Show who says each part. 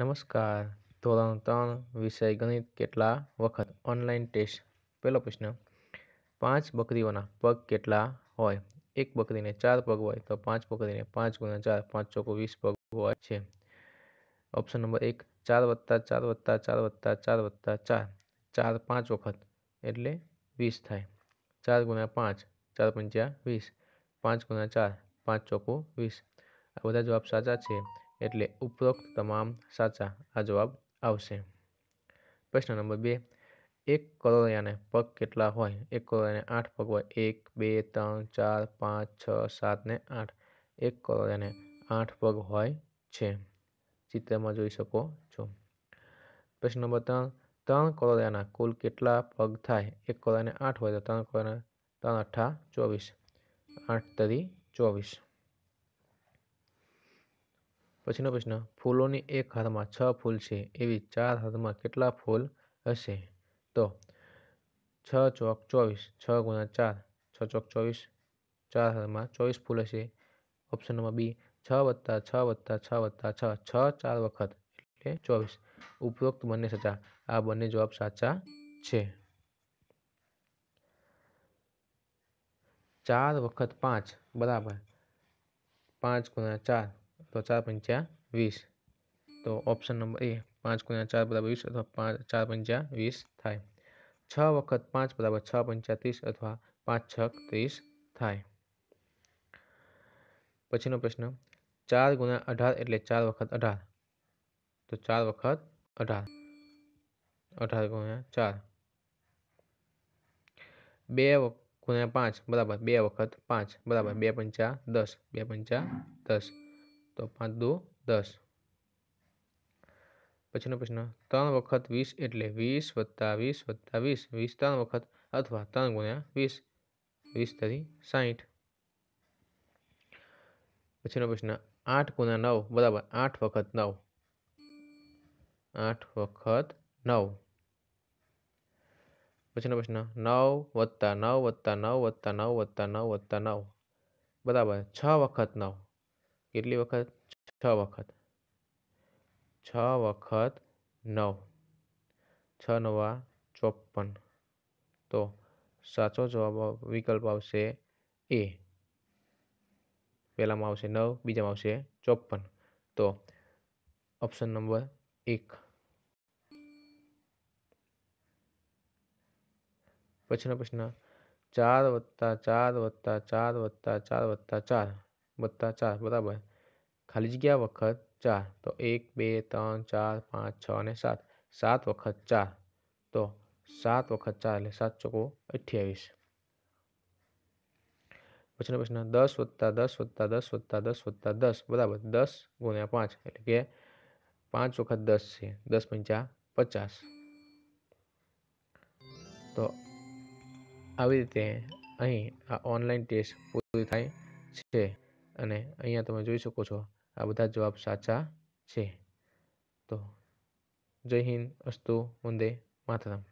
Speaker 1: નમસ્કાર ધોરણ ત્રણ વિષય ગણિત કેટલા વખત ઓનલાઈન ટેસ્ટ પહેલો પ્રશ્ન પાંચ બકરીઓના પગ કેટલા હોય એક બકરીને ચાર પગ હોય તો પાંચ બકરીને પાંચ ગુણ્યા ચાર પાંચ ચોકો વીસ પગ હોય છે ઓપ્શન નંબર એક ચાર વત્તા ચાર વત્તા ચાર વત્તા ચાર વત્તા ચાર ચાર પાંચ વખત એટલે વીસ થાય ચાર ગુણ્યા પાંચ ચાર પંચ્યા વીસ પાંચ ગુણ્યા ચાર પાંચ ચોખ્ખું વીસ આ બધા જવાબ સાચા છે એટલે ઉપરોક્ત તમામ સાચા આ જવાબ આવશે પ્રશ્ન નંબર બે એક કરોળિયાને પગ કેટલા હોય એક કરોળિયાને આઠ પગ હોય એક બે ત્રણ ચાર પાંચ છ સાત ને આઠ એક કરોળિયાને આઠ પગ હોય છે ચિત્રમાં જોઈ શકો છો પ્રશ્ન નંબર ત્રણ ત્રણ કરોળિયાના કુલ કેટલા પગ થાય એક કરોળિયાને આઠ હોય તો ત્રણ કરોળિયાના ત્રણ અઠા ચોવીસ આઠ તરી ચોવીસ પછીનો પ્રશ્ન ફૂલોની એક હારમાં છ ફૂલ છે એવી ચાર હારમાં કેટલા ફૂલ હશે તો છ ચોક ચોવીસ છ ગુણા ચાર છ ચોક ચોવીસ ચાર હારમાં ચોવીસ ફૂલ હશે ઓપ્શન નંબર બી છ વત્તા છ વત્તા છ વત્તા છ છ ચાર વખત એટલે ચોવીસ ઉપરોક્ત બંને સાચા આ બંને જવાબ સાચા છે ચાર વખત પાંચ બરાબર પાંચ ગુણા ચાર तो चार पंचा वीस तो ऑप्शन नंबर ए पाँच गुणिया चार बराबर वीस अथवा चार पंचा वीस थाय छ वक्त पाँच बराबर छ पंचा तीस अथवा पाँच छक तीस थाय पचीनों प्रश्न चार गुणा अठार एट चार वक्त अठार तो चार वक्त अठार अठार गुणा चार बे गुणा पाँच बराबर बे वक्त पाँच बराबर बे पंचा दस बे पंचा दस तो 5 * 2 = 10. 5ನೇ ಪ್ರಶ್ನೆ 3 વખત 20 એટલે 20 + 20 + 20 20 ಸ್ಥಾನ વખત अथवा 3 * 20 20 तरी 60. 6ನೇ ಪ್ರಶ್ನೆ 8 * 9 = 8 વખત 9. 8 વખત 9. 7ನೇ ಪ್ರಶ್ನೆ 9 + 9 + 9 + 9 + 9 + 9 = 6 વખત 9. કેટલી વખત છ વખત છ વખત નવ છ નવા ચોપન તો સાચો જવાબ વિકલ્પ આવશે એ પહેલામાં આવશે નવ બીજામાં આવશે ચોપન તો ઓપ્શન નંબર એક પછીનો પ્રશ્ન ચાર વત્તા ચાર વત્તા ચાર વત્તા ચાર વત્તા ચાર +4 बराबर खाली जगह वक्त 4 तो 1 2 3 4 5 6 और 7 7 * 4 तो 7 * 4 એટલે 7 * 4 = 28 વચના પ્રશ્ન 10 + 10 + 10 + 10 + 10 = 10 * 5 એટલે કે 5 * 10 = 50 તો હવે દેતે આ ઓનલાઈન ટેસ્ટ પૂરી થઈ છે અને અહીંયા તમે જોઈ શકો છો આ બધા જવાબ સાચા છે તો જય હિન્દ અસ્તુ વંદે માતરમ